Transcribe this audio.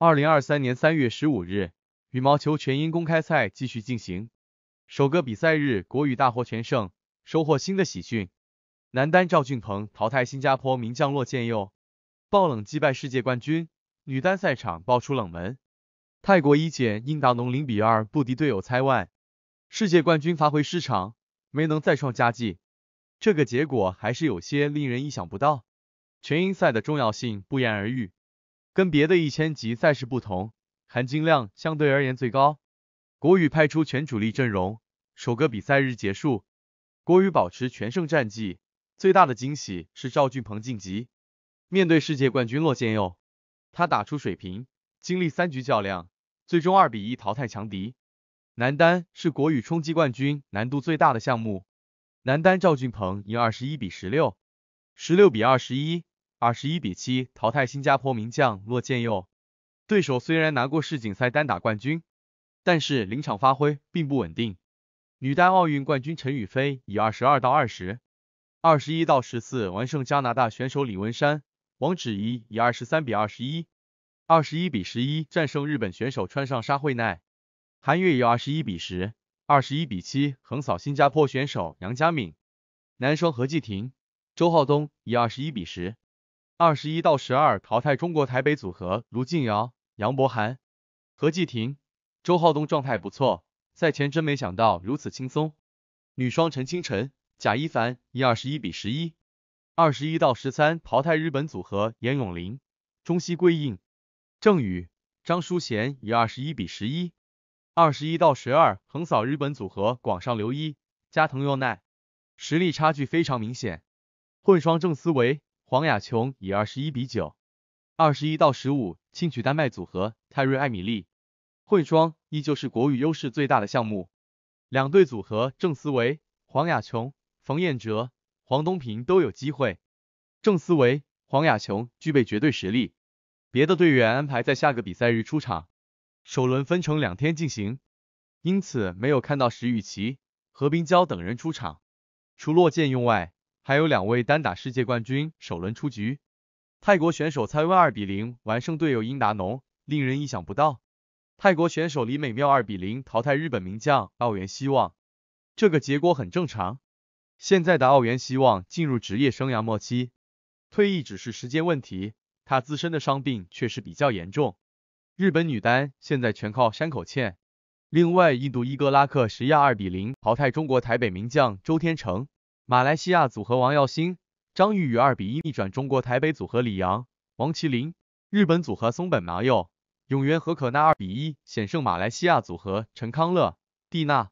二零二三年三月十五日，羽毛球全英公开赛继续进行，首个比赛日，国羽大获全胜，收获新的喜讯。男单赵俊鹏淘汰新加坡名将骆建佑，爆冷击败世界冠军。女单赛场爆出冷门，泰国一姐英达农零比二不敌队友猜外，世界冠军发挥失常，没能再创佳绩。这个结果还是有些令人意想不到。全英赛的重要性不言而喻。跟别的一千级赛事不同，含金量相对而言最高。国羽派出全主力阵容，首个比赛日结束，国羽保持全胜战绩。最大的惊喜是赵俊鹏晋级，面对世界冠军骆建佑，他打出水平，经历三局较量，最终二比一淘汰强敌。男单是国羽冲击冠军难度最大的项目，男单赵俊鹏赢二十一比十六，十六比二十一。二十一比七淘汰新加坡名将骆建佑，对手虽然拿过世锦赛单打冠军，但是临场发挥并不稳定。女单奥运冠军陈雨菲以二十二到二十、二十一到十四完胜加拿大选手李文山，王芷怡以二十三比二十一、二十一比十一战胜日本选手川上沙惠奈，韩悦以二十一比十、二十一比七横扫新加坡选手杨佳敏。男双何济婷、周浩东以二十一比十。二十一到十二淘汰中国台北组合卢靖瑶、杨博涵、何继婷、周浩东，状态不错，赛前真没想到如此轻松。女双陈清晨、贾一凡以二十一比十一，二十一到十三淘汰日本组合严咏琳、中西贵应、郑雨、张淑贤以二十一比十一，二十一到十二横扫日本组合广上留一、加藤佑奈，实力差距非常明显。混双郑思维。黄雅琼以二十一比九、二十一到十五轻取丹麦组合泰瑞艾米丽。混双依旧是国羽优势最大的项目，两队组合郑思维、黄雅琼、冯彦哲、黄东萍都有机会。郑思维、黄雅琼具备绝对实力，别的队员安排在下个比赛日出场。首轮分成两天进行，因此没有看到石宇奇、何冰娇等人出场。除骆建用外，还有两位单打世界冠军首轮出局，泰国选手蔡温二比零完胜队友英达农，令人意想不到。泰国选手李美妙二比零淘汰日本名将奥原希望，这个结果很正常。现在的奥原希望进入职业生涯末期，退役只是时间问题，他自身的伤病确实比较严重。日本女单现在全靠山口茜。另外，印度伊格拉克什亚二比零淘汰中国台北名将周天成。马来西亚组合王耀星、张玉宇二比一逆转中国台北组合李阳、王麒麟；日本组合松本麻佑、永原和可娜二比一险胜马来西亚组合陈康乐、蒂娜。